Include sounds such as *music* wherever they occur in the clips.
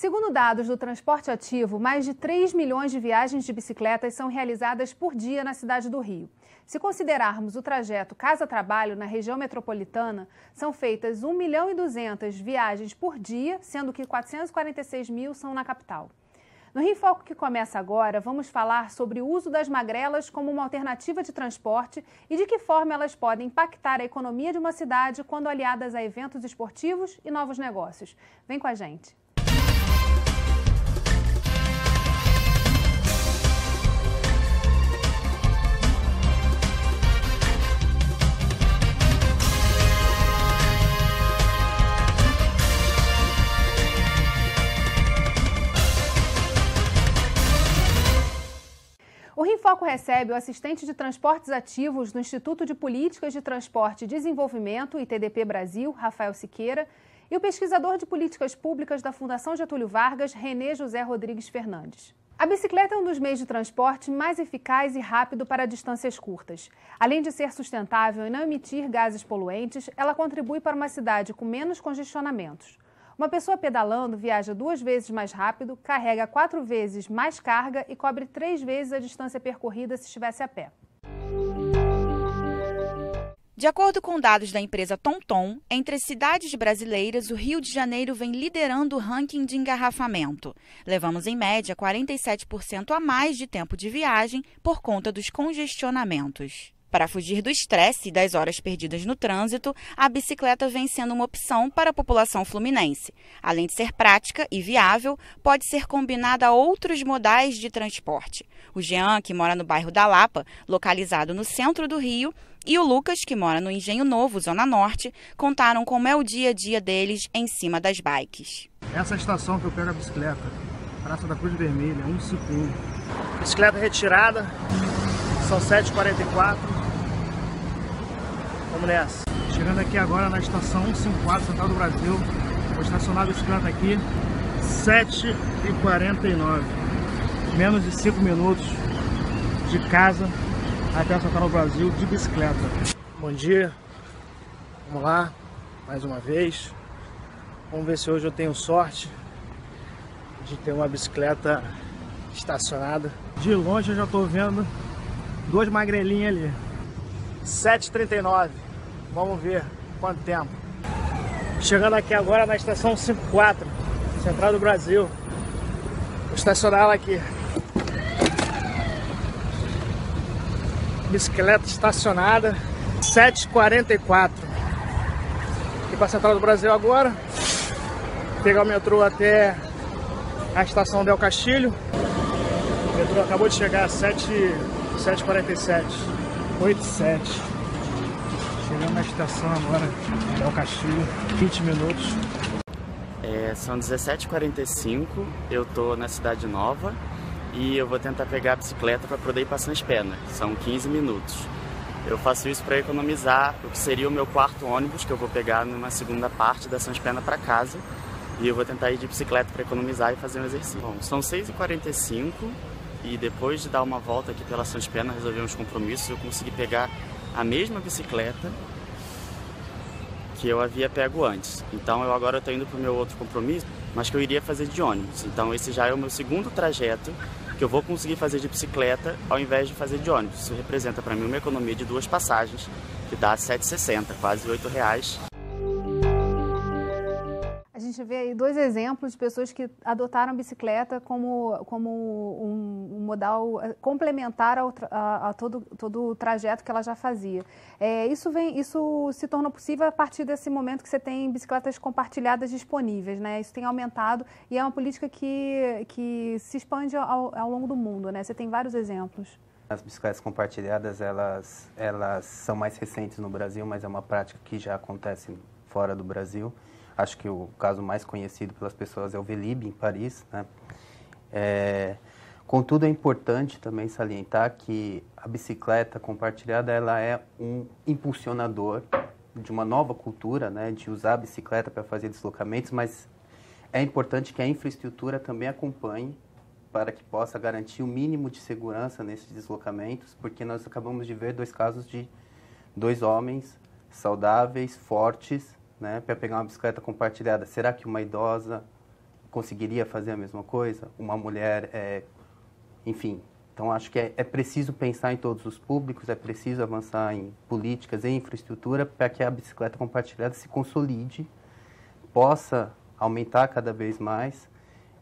Segundo dados do transporte ativo, mais de 3 milhões de viagens de bicicletas são realizadas por dia na cidade do Rio. Se considerarmos o trajeto casa-trabalho na região metropolitana, são feitas 1 milhão e 200 viagens por dia, sendo que 446 mil são na capital. No Rio Foco que começa agora, vamos falar sobre o uso das magrelas como uma alternativa de transporte e de que forma elas podem impactar a economia de uma cidade quando aliadas a eventos esportivos e novos negócios. Vem com a gente. O Rinfoco recebe o assistente de transportes ativos do Instituto de Políticas de Transporte e Desenvolvimento, ITDP Brasil, Rafael Siqueira, e o pesquisador de políticas públicas da Fundação Getúlio Vargas, René José Rodrigues Fernandes. A bicicleta é um dos meios de transporte mais eficaz e rápido para distâncias curtas. Além de ser sustentável e não emitir gases poluentes, ela contribui para uma cidade com menos congestionamentos. Uma pessoa pedalando viaja duas vezes mais rápido, carrega quatro vezes mais carga e cobre três vezes a distância percorrida se estivesse a pé. De acordo com dados da empresa TomTom, entre as cidades brasileiras, o Rio de Janeiro vem liderando o ranking de engarrafamento. Levamos, em média, 47% a mais de tempo de viagem por conta dos congestionamentos. Para fugir do estresse e das horas perdidas no trânsito, a bicicleta vem sendo uma opção para a população fluminense. Além de ser prática e viável, pode ser combinada a outros modais de transporte. O Jean, que mora no bairro da Lapa, localizado no centro do Rio, e o Lucas, que mora no Engenho Novo, Zona Norte, contaram como é o dia a dia deles em cima das bikes. Essa é a estação que eu pego a bicicleta, Praça da Cruz Vermelha, um segundo. Bicicleta retirada, são 7h44. Vamos nessa. Chegando aqui agora na estação 154 Central do Brasil. Vou estacionar a bicicleta aqui. 7h49. Menos de 5 minutos de casa até a Central do Brasil de bicicleta. Bom dia. Vamos lá. Mais uma vez. Vamos ver se hoje eu tenho sorte de ter uma bicicleta estacionada. De longe eu já estou vendo duas magrelinhas ali. 7h39. Vamos ver quanto tempo. Chegando aqui agora na estação 54, Central do Brasil. Vou estacionar ela aqui. Bicicleta estacionada, 7h44. Aqui para Central do Brasil agora. Pegar o metrô até a estação Del Castilho. O metrô acabou de chegar, 7h47. 87 na estação agora, é o Castilho, 20 minutos. É, são 17h45, eu tô na Cidade Nova e eu vou tentar pegar a bicicleta para poder ir para São pernas, são 15 minutos. Eu faço isso para economizar o que seria o meu quarto ônibus, que eu vou pegar numa segunda parte da São Pena para casa. E eu vou tentar ir de bicicleta para economizar e fazer um exercício. Bom, são 6h45 e depois de dar uma volta aqui pela São Pena, resolver uns compromissos, eu consegui pegar a mesma bicicleta que eu havia pego antes. Então eu agora estou indo para o meu outro compromisso, mas que eu iria fazer de ônibus. Então esse já é o meu segundo trajeto que eu vou conseguir fazer de bicicleta ao invés de fazer de ônibus. Isso representa para mim uma economia de duas passagens, que dá 7,60, quase R$ reais vê aí dois exemplos de pessoas que adotaram a bicicleta como, como um, um modal eh, complementar ao, a, a, todo, todo o trajeto que ela já fazia. É, isso, vem, isso se tornou possível a partir desse momento que você tem bicicletas compartilhadas disponíveis, né? Isso tem aumentado e é uma política que, que se expande ao, ao longo do mundo, né? Você tem vários exemplos. As bicicletas compartilhadas, elas, elas são mais recentes no Brasil, mas é uma prática que já acontece fora do Brasil acho que o caso mais conhecido pelas pessoas é o Velib, em Paris. Né? É, contudo, é importante também salientar que a bicicleta compartilhada ela é um impulsionador de uma nova cultura, né, de usar a bicicleta para fazer deslocamentos, mas é importante que a infraestrutura também acompanhe para que possa garantir o mínimo de segurança nesses deslocamentos, porque nós acabamos de ver dois casos de dois homens saudáveis, fortes, né, para pegar uma bicicleta compartilhada, será que uma idosa conseguiria fazer a mesma coisa? Uma mulher, é, enfim. Então, acho que é, é preciso pensar em todos os públicos, é preciso avançar em políticas e infraestrutura para que a bicicleta compartilhada se consolide, possa aumentar cada vez mais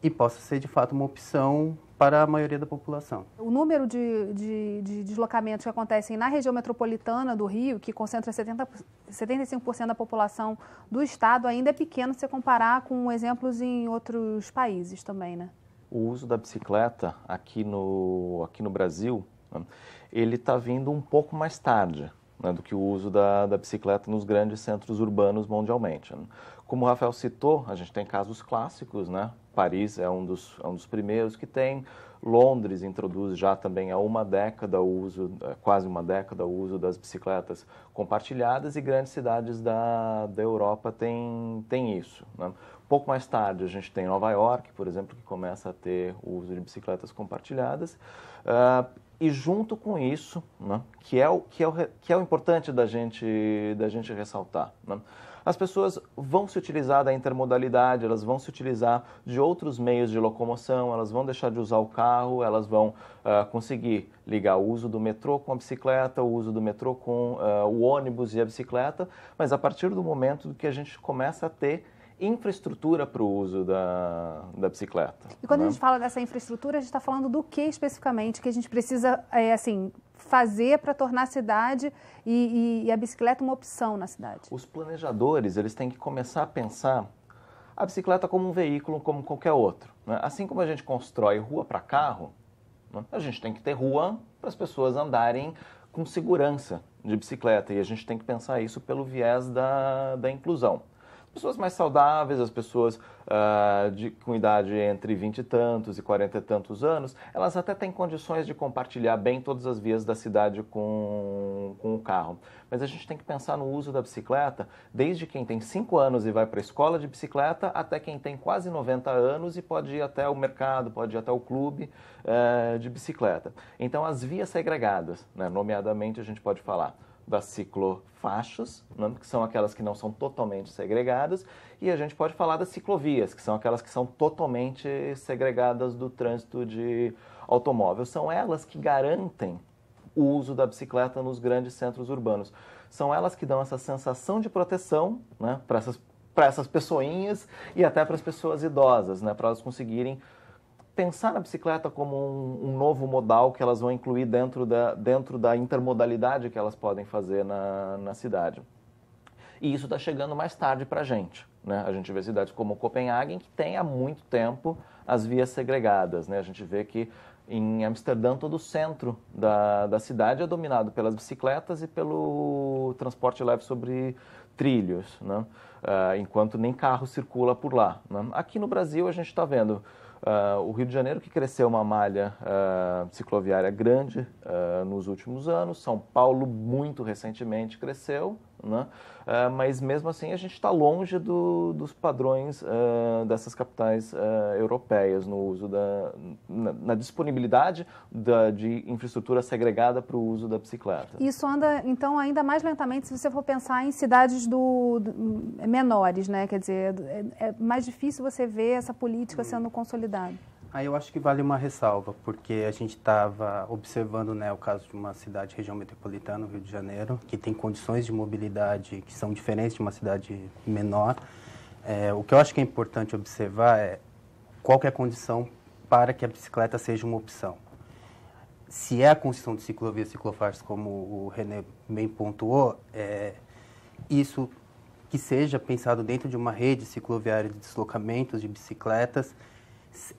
e possa ser de fato uma opção para a maioria da população. O número de, de, de, deslocamentos que acontecem na região metropolitana do Rio, que concentra 70, 75% da população do estado, ainda é pequeno se comparar com exemplos em outros países também, né? O uso da bicicleta aqui no, aqui no Brasil, né, ele está vindo um pouco mais tarde né, do que o uso da, da, bicicleta nos grandes centros urbanos mundialmente. Né. Como o Rafael citou, a gente tem casos clássicos, né? Paris é um dos, é um dos primeiros que tem, Londres introduz já também há uma década o uso, é, quase uma década o uso das bicicletas compartilhadas e grandes cidades da, da Europa têm tem isso. Né? Pouco mais tarde a gente tem Nova York, por exemplo, que começa a ter o uso de bicicletas compartilhadas. Uh, e junto com isso, né, que, é o, que, é o, que é o importante da gente, da gente ressaltar, né, as pessoas vão se utilizar da intermodalidade, elas vão se utilizar de outros meios de locomoção, elas vão deixar de usar o carro, elas vão uh, conseguir ligar o uso do metrô com a bicicleta, o uso do metrô com uh, o ônibus e a bicicleta, mas a partir do momento que a gente começa a ter infraestrutura para o uso da, da bicicleta. E quando né? a gente fala dessa infraestrutura, a gente está falando do que especificamente que a gente precisa é, assim fazer para tornar a cidade e, e, e a bicicleta uma opção na cidade? Os planejadores eles têm que começar a pensar a bicicleta como um veículo como qualquer outro. Né? Assim como a gente constrói rua para carro, né? a gente tem que ter rua para as pessoas andarem com segurança de bicicleta e a gente tem que pensar isso pelo viés da, da inclusão pessoas mais saudáveis, as pessoas uh, de, com idade entre 20 e tantos e 40 e tantos anos, elas até têm condições de compartilhar bem todas as vias da cidade com, com o carro. Mas a gente tem que pensar no uso da bicicleta desde quem tem 5 anos e vai para a escola de bicicleta até quem tem quase 90 anos e pode ir até o mercado, pode ir até o clube uh, de bicicleta. Então, as vias segregadas, né? nomeadamente a gente pode falar das ciclofaixas, né, que são aquelas que não são totalmente segregadas, e a gente pode falar das ciclovias, que são aquelas que são totalmente segregadas do trânsito de automóvel. São elas que garantem o uso da bicicleta nos grandes centros urbanos. São elas que dão essa sensação de proteção né, para essas para essas pessoinhas e até para as pessoas idosas, né, para elas conseguirem pensar na bicicleta como um, um, novo modal que elas vão incluir dentro da, dentro da intermodalidade que elas podem fazer na, na cidade. E isso está chegando mais tarde para a gente. Né? A gente vê cidades como Copenhague, que tem há muito tempo as vias segregadas. Né? A gente vê que em Amsterdã, todo o centro da, da cidade é dominado pelas bicicletas e pelo transporte leve sobre trilhos, né? uh, enquanto nem carro circula por lá. Né? Aqui no Brasil, a gente está vendo Uh, o Rio de Janeiro que cresceu uma malha uh, cicloviária grande uh, nos últimos anos, São Paulo muito recentemente cresceu, né? Uh, mas mesmo assim a gente está longe do, dos padrões uh, dessas capitais uh, europeias no uso da na, na disponibilidade da, de infraestrutura segregada para o uso da bicicleta. Isso anda então ainda mais lentamente se você for pensar em cidades do, do menores, né? Quer dizer, é, é mais difícil você ver essa política sendo consolidada. Aí eu acho que vale uma ressalva, porque a gente estava observando né, o caso de uma cidade, região metropolitana, Rio de Janeiro, que tem condições de mobilidade que são diferentes de uma cidade menor. É, o que eu acho que é importante observar é qual é a condição para que a bicicleta seja uma opção. Se é a construção de ciclovias ciclofaixas, como o René bem pontuou, é, isso que seja pensado dentro de uma rede cicloviária de deslocamentos de bicicletas,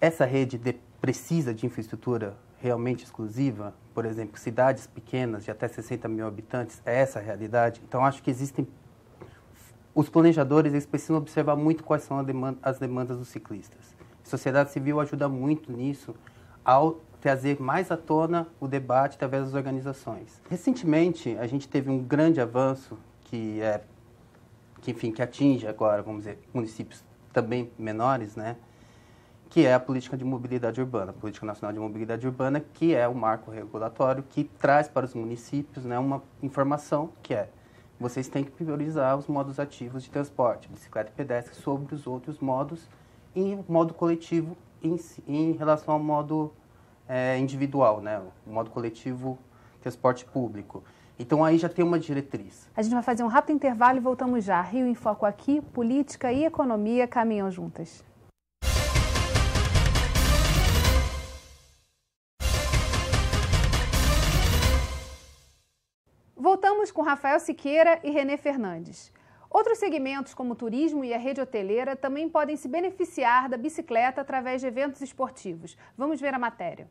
essa rede de, precisa de infraestrutura realmente exclusiva? Por exemplo, cidades pequenas de até 60 mil habitantes, é essa a realidade? Então, acho que existem... Os planejadores eles precisam observar muito quais são demanda, as demandas dos ciclistas. A sociedade civil ajuda muito nisso, ao trazer mais à tona o debate através das organizações. Recentemente, a gente teve um grande avanço que é que enfim que atinge agora, vamos dizer, municípios também menores, né? que é a política de mobilidade urbana, a política nacional de mobilidade urbana, que é o marco regulatório que traz para os municípios né, uma informação que é vocês têm que priorizar os modos ativos de transporte, bicicleta e pedestre, sobre os outros modos em modo coletivo em, em relação ao modo é, individual, né, o modo coletivo transporte público. Então aí já tem uma diretriz. A gente vai fazer um rápido intervalo e voltamos já. Rio em Foco aqui, política e economia caminham juntas. Voltamos com Rafael Siqueira e Renê Fernandes. Outros segmentos, como o turismo e a rede hoteleira, também podem se beneficiar da bicicleta através de eventos esportivos. Vamos ver a matéria.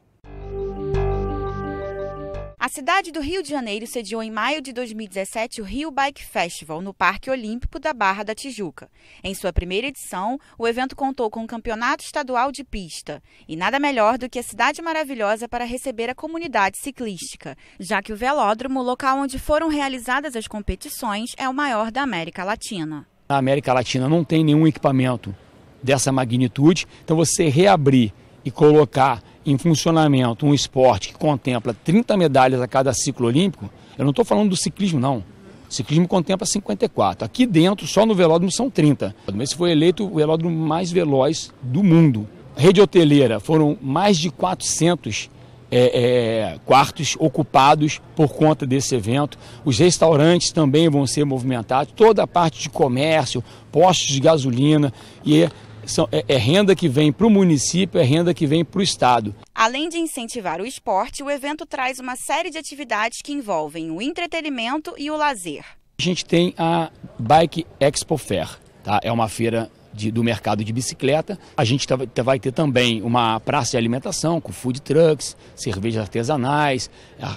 A cidade do Rio de Janeiro sediou em maio de 2017 o Rio Bike Festival, no Parque Olímpico da Barra da Tijuca. Em sua primeira edição, o evento contou com um campeonato estadual de pista. E nada melhor do que a cidade maravilhosa para receber a comunidade ciclística, já que o velódromo, local onde foram realizadas as competições, é o maior da América Latina. Na América Latina não tem nenhum equipamento dessa magnitude, então você reabrir e colocar em funcionamento um esporte que contempla 30 medalhas a cada ciclo olímpico, eu não estou falando do ciclismo, não. O ciclismo contempla 54. Aqui dentro, só no velódromo, são 30. Esse foi eleito o velódromo mais veloz do mundo. Rede hoteleira, foram mais de 400 é, é, quartos ocupados por conta desse evento. Os restaurantes também vão ser movimentados, toda a parte de comércio, postos de gasolina e são, é, é renda que vem para o município, é renda que vem para o Estado. Além de incentivar o esporte, o evento traz uma série de atividades que envolvem o entretenimento e o lazer. A gente tem a Bike Expo Fair, tá? é uma feira de, do mercado de bicicleta. A gente tá, vai ter também uma praça de alimentação com food trucks, cervejas artesanais,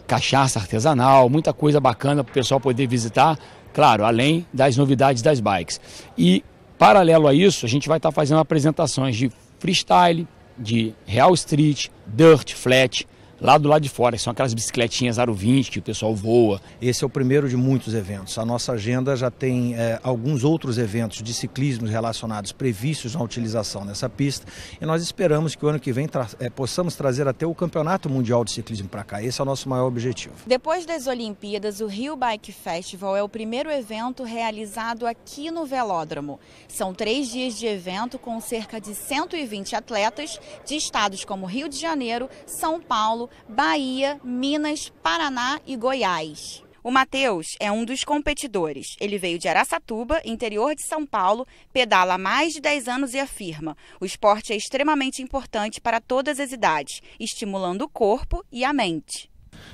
cachaça artesanal, muita coisa bacana para o pessoal poder visitar, claro, além das novidades das bikes. E Paralelo a isso, a gente vai estar fazendo apresentações de freestyle, de real street, dirt, flat, lá do lado de fora, que são aquelas bicicletinhas aro 20 que o pessoal voa. Esse é o primeiro de muitos eventos. A nossa agenda já tem é, alguns outros eventos de ciclismo relacionados previstos na utilização dessa pista e nós esperamos que o ano que vem tra é, possamos trazer até o Campeonato Mundial de Ciclismo para cá. Esse é o nosso maior objetivo. Depois das Olimpíadas, o Rio Bike Festival é o primeiro evento realizado aqui no Velódromo. São três dias de evento com cerca de 120 atletas de estados como Rio de Janeiro, São Paulo, Bahia, Minas, Paraná e Goiás. O Matheus é um dos competidores. Ele veio de Araçatuba, interior de São Paulo, pedala há mais de 10 anos e afirma: o esporte é extremamente importante para todas as idades, estimulando o corpo e a mente.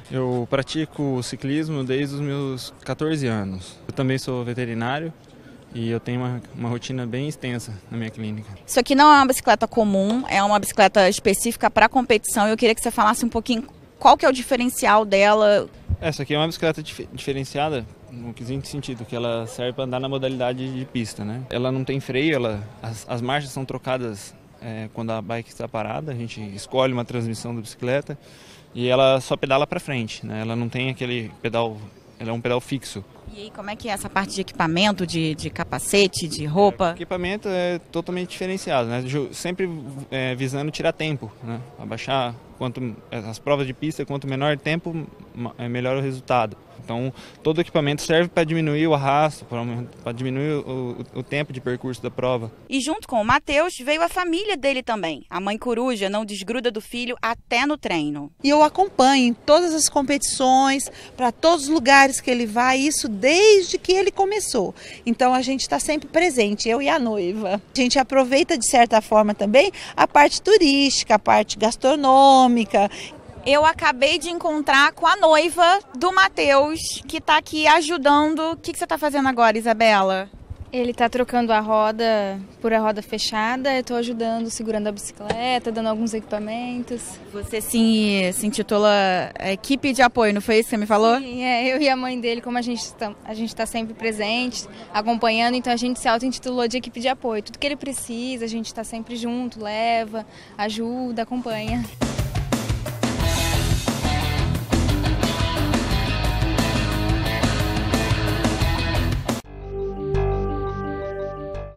Eu pratico ciclismo desde os meus 14 anos. Eu também sou veterinário e eu tenho uma, uma rotina bem extensa na minha clínica. Isso aqui não é uma bicicleta comum, é uma bicicleta específica para competição. Eu queria que você falasse um pouquinho qual que é o diferencial dela. Essa aqui é uma bicicleta dif diferenciada no quesito sentido, que ela serve para andar na modalidade de pista, né? Ela não tem freio, ela, as, as marchas são trocadas é, quando a bike está parada, a gente escolhe uma transmissão da bicicleta e ela só pedala para frente, né? Ela não tem aquele pedal, ela é um pedal fixo. E aí, como é que é essa parte de equipamento, de, de capacete, de roupa? É, equipamento é totalmente diferenciado, né? Sempre é, visando tirar tempo, né? Abaixar quanto as provas de pista, quanto menor tempo, é melhor o resultado. Então, todo equipamento serve para diminuir o arrasto, para diminuir o, o, tempo de percurso da prova. E junto com o Matheus veio a família dele também. A mãe coruja não desgruda do filho até no treino. E eu acompanho em todas as competições, para todos os lugares que ele vai, isso desde que ele começou. Então, a gente está sempre presente, eu e a noiva. A gente aproveita, de certa forma, também a parte turística, a parte gastronômica eu acabei de encontrar com a noiva do Matheus, que está aqui ajudando. O que, que você está fazendo agora, Isabela? Ele está trocando a roda por a roda fechada, eu estou ajudando, segurando a bicicleta, dando alguns equipamentos. Você sim, se intitula é, equipe de apoio, não foi isso que você me falou? Sim, é, eu e a mãe dele, como a gente está a gente tá sempre presente, acompanhando, então a gente se auto-intitulou de equipe de apoio. Tudo que ele precisa, a gente está sempre junto, leva, ajuda, acompanha.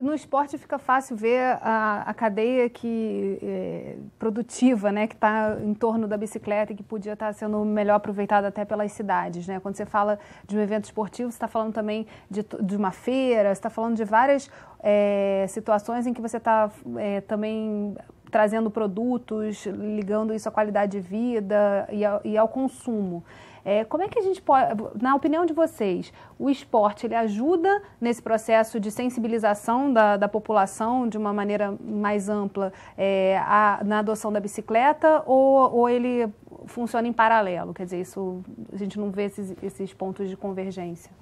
no esporte fica fácil ver a, a cadeia que, é, produtiva né, que está em torno da bicicleta e que podia estar tá sendo melhor aproveitada até pelas cidades. Né? Quando você fala de um evento esportivo, você está falando também de, de uma feira, você está falando de várias é, situações em que você está é, também trazendo produtos, ligando isso à qualidade de vida e ao, e ao consumo. É, como é que a gente pode, na opinião de vocês, o esporte ele ajuda nesse processo de sensibilização da, da população de uma maneira mais ampla é, a, na adoção da bicicleta ou, ou ele funciona em paralelo? Quer dizer, isso a gente não vê esses, esses pontos de convergência?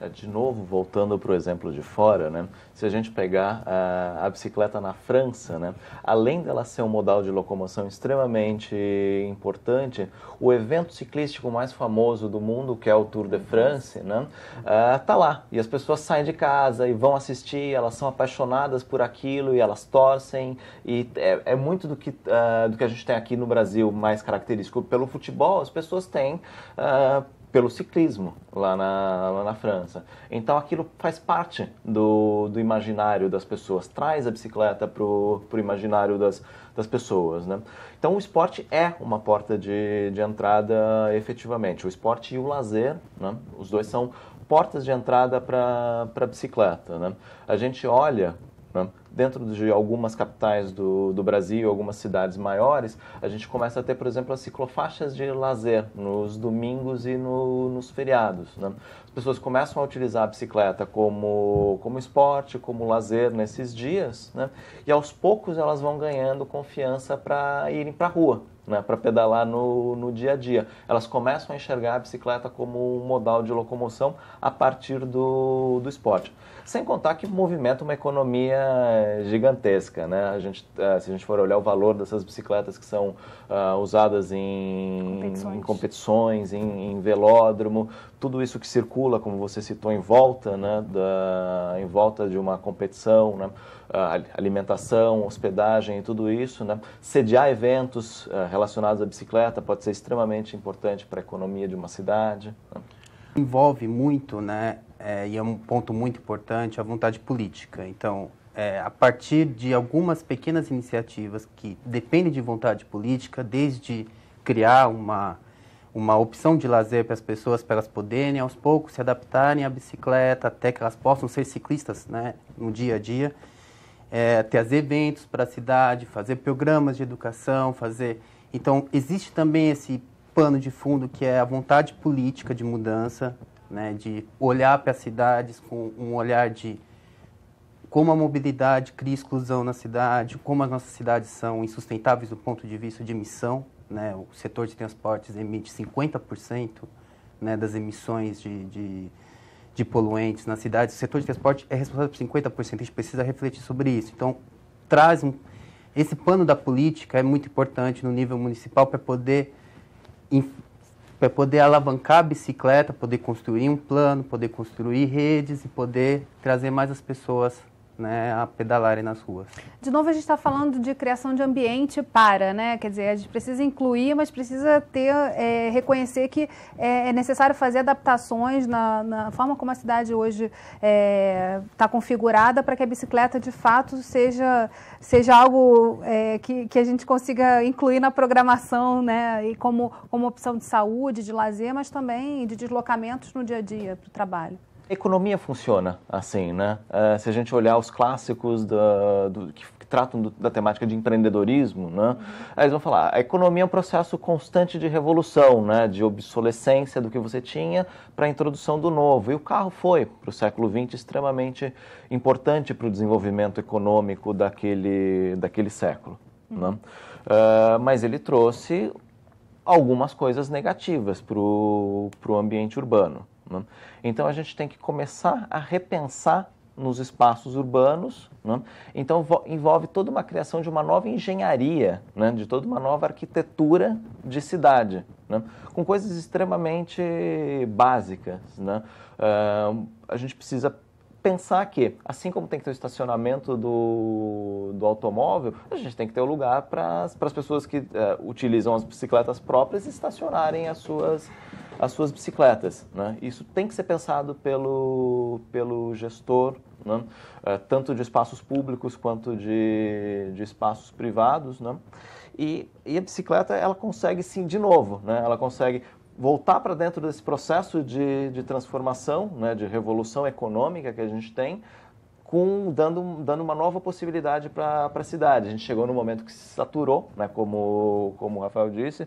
É, de novo, voltando para o exemplo de fora, né? se a gente pegar a, ah, a, bicicleta na França, né? além dela ser um modal de locomoção extremamente importante, o evento ciclístico mais famoso do mundo, que é o Tour de France, né? Ah, tá lá. E as pessoas saem de casa e vão assistir, elas são apaixonadas por aquilo e elas torcem. E é, é muito do que, ah, do que a gente tem aqui no Brasil mais característico pelo futebol. As pessoas têm pelo ciclismo lá na, lá na França. Então aquilo faz parte do, do imaginário das pessoas, traz a bicicleta para o imaginário das, das pessoas. Né? Então o esporte é uma porta de, de entrada efetivamente, o esporte e o lazer, né? os dois são portas de entrada para a bicicleta. Né? A gente olha né, dentro de algumas capitais do, do Brasil, algumas cidades maiores, a gente começa a ter, por exemplo, as ciclofaixas de lazer nos domingos e no, nos feriados. Né? As pessoas começam a utilizar a bicicleta como, como esporte, como lazer nesses dias, né? e aos poucos elas vão ganhando confiança para irem para a rua né, para pedalar no, no dia a dia. Elas começam a enxergar a bicicleta como um modal de locomoção a partir do, do esporte. Sem contar que movimenta uma economia gigantesca. Né? A gente, eh, se a gente for olhar o valor dessas bicicletas que são uh, usadas em competições, em, competições, em, em velódromo, tudo isso que circula, como você citou, em volta, né, da, em volta de uma competição, né, alimentação, hospedagem e tudo isso, né, sediar eventos eh, relacionados à bicicleta pode ser extremamente importante para a economia de uma cidade. Né. Envolve muito, né, é, e é um ponto muito importante, a vontade política. Então, é, a partir de algumas pequenas iniciativas que dependem de vontade política, desde criar uma uma opção de lazer para as pessoas, para elas poderem aos poucos se adaptarem à bicicleta, até que elas possam ser ciclistas né, no dia a dia. É, as eventos para a cidade, fazer programas de educação, fazer. Então, existe também esse pano de fundo que é a vontade política de mudança, né, de olhar para as cidades com um olhar de como a mobilidade cria exclusão na cidade, como as nossas cidades são insustentáveis do ponto de vista de missão, né, o setor de transportes emite 50% né, das emissões de, de, de, poluentes na cidade, o setor de transporte é responsável por 50%, a gente precisa refletir sobre isso. Então, traz um, esse pano da política é muito importante no nível municipal para poder, para poder alavancar a bicicleta, poder construir um plano, poder construir redes e poder trazer mais as pessoas né, a pedalarem nas ruas. De novo, a gente está falando de criação de ambiente para, né? Quer dizer, a gente precisa incluir, mas precisa ter, é, reconhecer que é, é necessário fazer adaptações na, na forma como a cidade hoje está é, tá configurada para que a bicicleta, de fato, seja, seja algo é, que, que a gente consiga incluir na programação, né? E como, como opção de saúde, de lazer, mas também de deslocamentos no dia a dia para o trabalho. A economia funciona assim, né? Uh, se a gente olhar os clássicos do, que, que tratam do, da temática de empreendedorismo, né? Uhum. Eles vão falar, a economia é um processo constante de revolução, né? De obsolescência do que você tinha para a introdução do novo. E o carro foi, para o século XX, extremamente importante para o desenvolvimento econômico daquele, daquele século, uhum. né? Uh, mas ele trouxe algumas coisas negativas para o ambiente urbano. Né? Então a gente tem que começar a repensar nos espaços urbanos. Né? Então, envolve toda uma criação de uma nova engenharia, né? de toda uma nova arquitetura de cidade, né? com coisas extremamente básicas. Uh, a gente precisa pensar que, assim como tem que ter o estacionamento do, do automóvel, a gente tem que ter o um lugar para as pessoas que uh, utilizam as bicicletas próprias estacionarem as suas as suas bicicletas. Né? Isso tem que ser pensado pelo, pelo gestor, né? uh, tanto de espaços públicos quanto de, de espaços privados. Né? E, e a bicicleta, ela consegue sim, de novo, né? ela consegue voltar para dentro desse processo de, de transformação, né? de revolução econômica que a gente tem, com, dando, dando uma nova possibilidade para a cidade. A gente chegou no momento que se saturou, né? como, como o Rafael disse,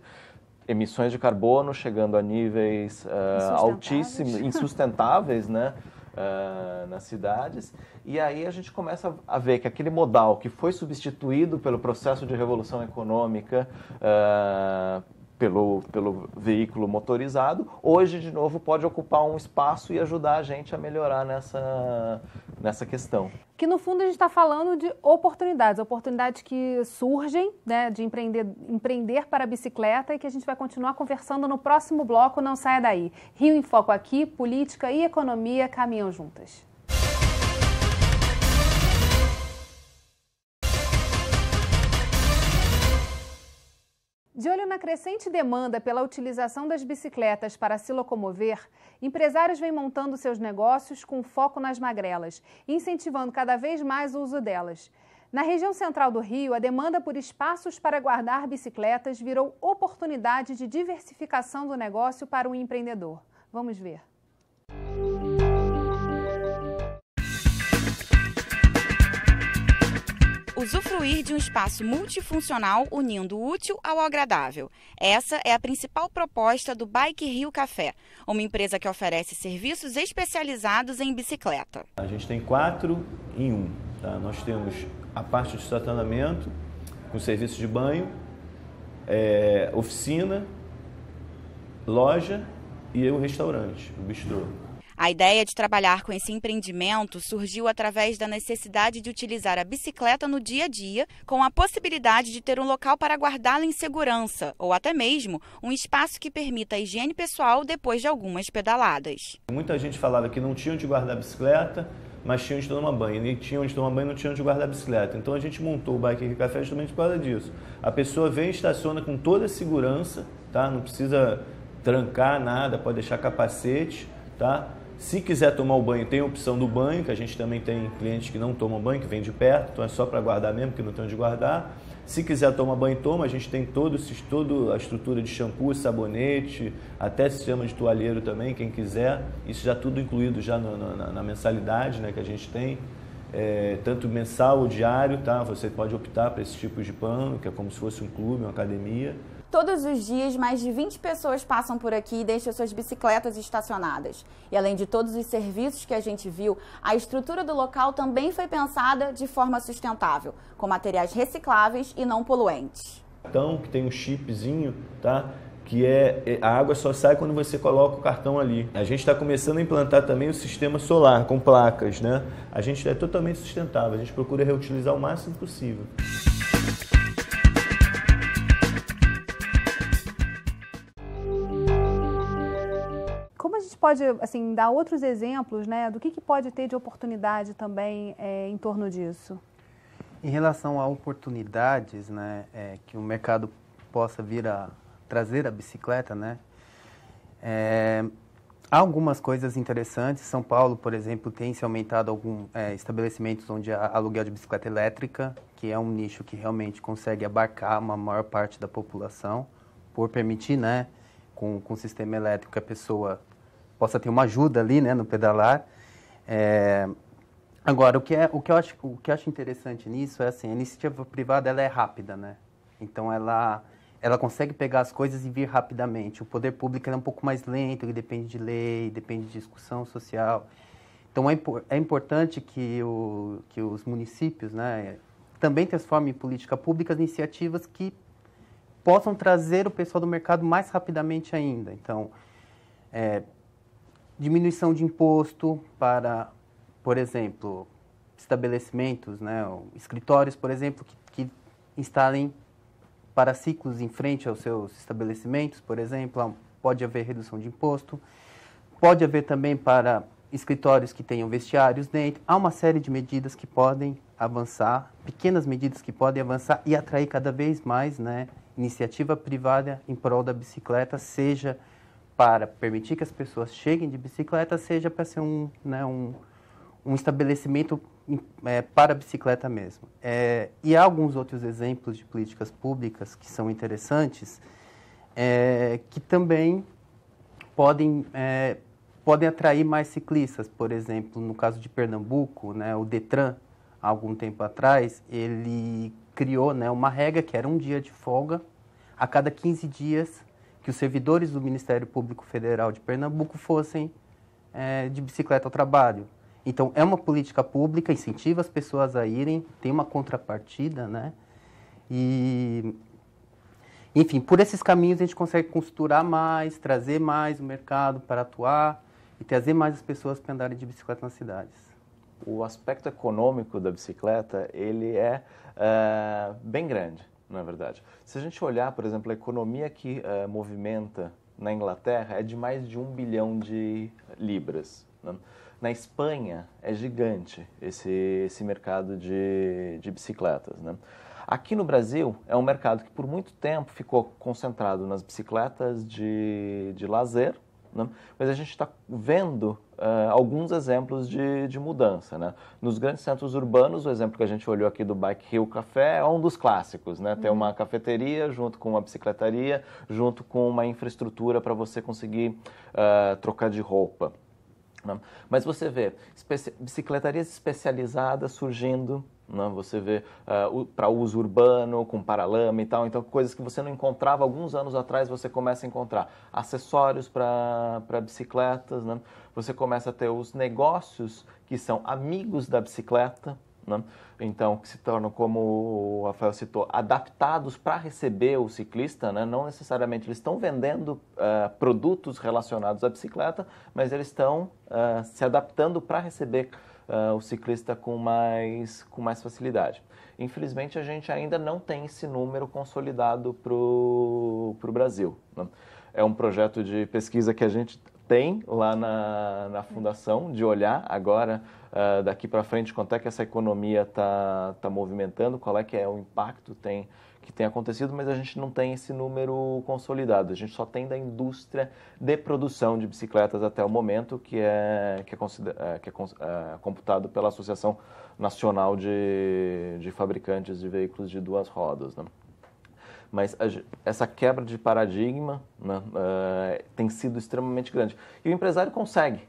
emissões de carbono chegando a níveis uh, altíssimos, *laughs* insustentáveis, né? Uh, nas cidades. E aí a gente começa a ver que aquele modal que foi substituído pelo processo de revolução econômica uh, pelo, pelo veículo motorizado, hoje, de novo, pode ocupar um espaço e ajudar a gente a melhorar nessa, nessa questão. Que, no fundo, a gente está falando de oportunidades, oportunidades que surgem né, de empreender, empreender para a bicicleta e que a gente vai continuar conversando no próximo bloco, não saia daí. Rio em Foco aqui, política e economia caminham juntas. De olho na crescente demanda pela utilização das bicicletas para se locomover, empresários vêm montando seus negócios com foco nas magrelas, incentivando cada vez mais o uso delas. Na região central do Rio, a demanda por espaços para guardar bicicletas virou oportunidade de diversificação do negócio para o empreendedor. Vamos ver. usufruir de um espaço multifuncional unindo o útil ao agradável. Essa é a principal proposta do Bike Rio Café, uma empresa que oferece serviços especializados em bicicleta. A gente tem quatro em um. Tá? Nós temos a parte de estacionamento, com serviço de banho, é, oficina, loja e o restaurante, o bistrô. A ideia de trabalhar com esse empreendimento surgiu através da necessidade de utilizar a bicicleta no dia a dia, com a possibilidade de ter um local para guardá-la em segurança, ou até mesmo um espaço que permita a higiene pessoal depois de algumas pedaladas. Muita gente falava que não tinha onde guardar a bicicleta, mas tinha onde tomar banho. E tinha onde tomar banho, não tinha onde guardar a bicicleta. Então a gente montou o Bike Café justamente por causa disso. A pessoa vem e estaciona com toda a segurança, tá? Não precisa trancar nada, pode deixar capacete, tá? Se quiser tomar o banho, tem a opção do banho, que a gente também tem clientes que não tomam banho, que vem de perto, então é só para guardar mesmo, que não tem onde guardar. Se quiser tomar banho, toma. A gente tem todo, toda a estrutura de shampoo, sabonete, até sistema de toalheiro também, quem quiser. Isso já tudo incluído já na, na, na mensalidade né, que a gente tem. É, tanto mensal ou diário, tá? Você pode optar para esses tipos de pano que é como se fosse um clube, uma academia. Todos os dias, mais de 20 pessoas passam por aqui e deixam suas bicicletas estacionadas. E além de todos os serviços que a gente viu, a estrutura do local também foi pensada de forma sustentável, com materiais recicláveis e não poluentes. Então, que tem um chipzinho, tá? que é, é a água só sai quando você coloca o cartão ali. A gente está começando a implantar também o sistema solar com placas, né? A gente é totalmente sustentável, a gente procura reutilizar o máximo possível. gente pode assim dar outros exemplos, né, do que, que pode ter de oportunidade também é, em torno disso? Em relação a oportunidades, né, é, que o mercado possa vir a trazer a bicicleta, né, é, há algumas coisas interessantes. São Paulo, por exemplo, tem se aumentado alguns é, estabelecimentos onde há aluguel de bicicleta elétrica, que é um nicho que realmente consegue abarcar uma maior parte da população, por permitir, né, com, com o sistema elétrico a pessoa possa ter uma ajuda ali, né, no pedalar. É... Agora, o que, é, o, que eu acho, o que eu acho interessante nisso é assim, a iniciativa privada ela é rápida, né? Então ela, ela consegue pegar as coisas e vir rapidamente. O poder público é um pouco mais lento, ele depende de lei, depende de discussão social. Então é, é importante que, o, que os municípios né, também transformem em política pública as iniciativas que possam trazer o pessoal do mercado mais rapidamente ainda. Então, é, diminuição de imposto para, por exemplo, estabelecimentos, né, escritórios, por exemplo, que, que instalem paraciclos em frente aos seus estabelecimentos, por exemplo, ah, pode haver redução de imposto. Pode haver também para escritórios que tenham vestiários dentro. Há uma série de medidas que podem avançar, pequenas medidas que podem avançar e atrair cada vez mais né, iniciativa privada em prol da bicicleta, seja para permitir que as pessoas cheguem de bicicleta seja para ser um, né, um, um estabelecimento é, para a bicicleta mesmo. É, e há alguns outros exemplos de políticas públicas que são interessantes, é, que também podem, é, podem atrair mais ciclistas. Por exemplo, no caso de Pernambuco, né, o Detran, há algum tempo atrás, ele criou né, uma regra que era um dia de folga a cada 15 dias que os servidores do Ministério Público Federal de Pernambuco fossem é, de bicicleta ao trabalho. Então, é uma política pública, incentiva as pessoas a irem, tem uma contrapartida, né? E, enfim, por esses caminhos a gente consegue costurar mais, trazer mais o mercado para atuar e trazer mais as pessoas para andarem de bicicleta nas cidades. O aspecto econômico da bicicleta, ele é, é bem grande na verdade. Se a gente olhar, por exemplo, a economia que uh, movimenta na Inglaterra é de mais de um bilhão de libras. Né? Na Espanha é gigante esse, esse mercado de, de bicicletas. Né? Aqui no Brasil é um mercado que por muito tempo ficou concentrado nas bicicletas de, de lazer, né? Mas a gente está vendo uh, alguns exemplos de, de mudança. Né? Nos grandes centros urbanos, o exemplo que a gente olhou aqui do Bike Hill Café é um dos clássicos. Né? Uhum. Tem uma cafeteria junto com uma bicicletaria, junto com uma infraestrutura para você conseguir uh, trocar de roupa. Né? Mas você vê bicicletarias especializadas surgindo, né? Você vê uh, eh, para uso urbano, com paralama e tal. Então, coisas que você não encontrava alguns anos atrás, você começa a encontrar. Acessórios para bicicletas, né? você começa a ter os negócios que são amigos da bicicleta. Né? Então, que se tornam, como o Rafael citou, adaptados para receber o ciclista, né? não necessariamente eles estão vendendo uh, produtos relacionados à bicicleta, mas eles estão uh, se adaptando para receber uh, o ciclista com mais, com mais facilidade. Infelizmente, a gente ainda não tem esse número consolidado para o Brasil. Né? É um projeto de pesquisa que a gente tem lá na, na fundação de olhar agora uh, daqui para frente quanto é que essa economia está tá movimentando, qual é que é o impacto tem que tem acontecido, mas a gente não tem esse número consolidado. A gente só tem da indústria de produção de bicicletas até o momento, que é, que é, é que é, é computado pela Associação Nacional de, de Fabricantes de Veículos de Duas Rodas. Né? mas essa quebra de paradigma né, uh, tem sido extremamente grande. E o empresário consegue,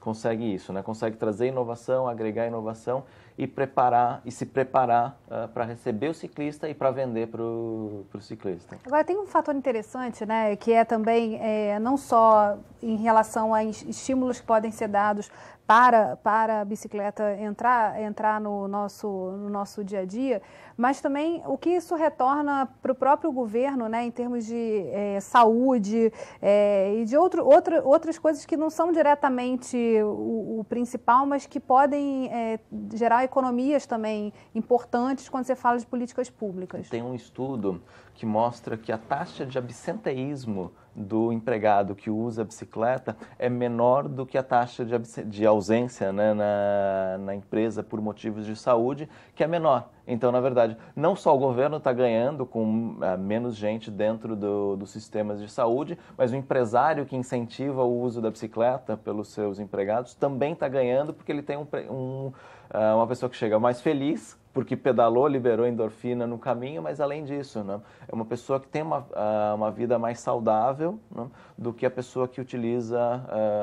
consegue isso, né? consegue trazer inovação, agregar inovação e preparar e se preparar uh, ah, para receber o ciclista e para vender para o ciclista. Agora tem um fator interessante, né, que é também é, não só em relação a estímulos que podem ser dados para, para a bicicleta entrar, entrar no, nosso, no nosso dia a dia, mas também o que isso retorna para o próprio governo né, em termos de é, saúde é, e de outro, outra, outras coisas que não são diretamente o, o principal, mas que podem é, gerar economias também importantes quando você fala de políticas públicas. Tem um estudo que mostra que a taxa de absenteísmo do empregado que usa a bicicleta é menor do que a taxa de, de ausência né, na, na empresa por motivos de saúde, que é menor. Então, na verdade, não só o governo está ganhando com ah, menos gente dentro do, dos sistemas de saúde, mas o empresário que incentiva o uso da bicicleta pelos seus empregados também está ganhando porque ele tem um, um ah, uma pessoa que chega mais feliz, porque pedalou, liberou endorfina no caminho, mas além disso, né, é uma pessoa que tem uma, ah, uma vida mais saudável né, do que a pessoa que utiliza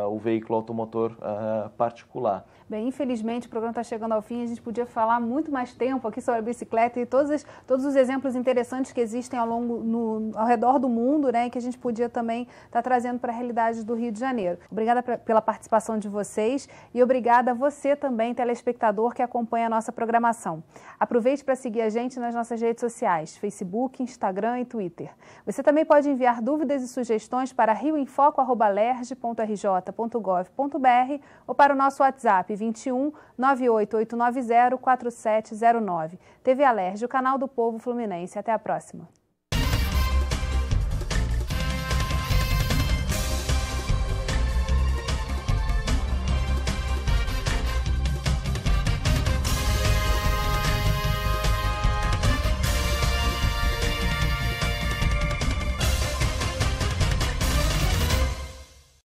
uh, o veículo automotor particular. Bem, infelizmente o programa está chegando ao fim, a gente podia falar muito mais tempo aqui sobre a bicicleta e todos, os todos os exemplos interessantes que existem ao longo no, ao redor do mundo, né, que a gente podia também estar tá trazendo para a realidade do Rio de Janeiro. Obrigada pra, pela participação de vocês e obrigada a você também, telespectador que acompanha a nossa programação. Aproveite para seguir a gente nas nossas redes sociais, Facebook, Instagram e Twitter. Você também pode enviar dúvidas e sugestões para rioinfoco@lerge.rj.gov.br ou para o nosso WhatsApp 21 98890 4709. TV Alerj, o canal do povo fluminense. Até a próxima.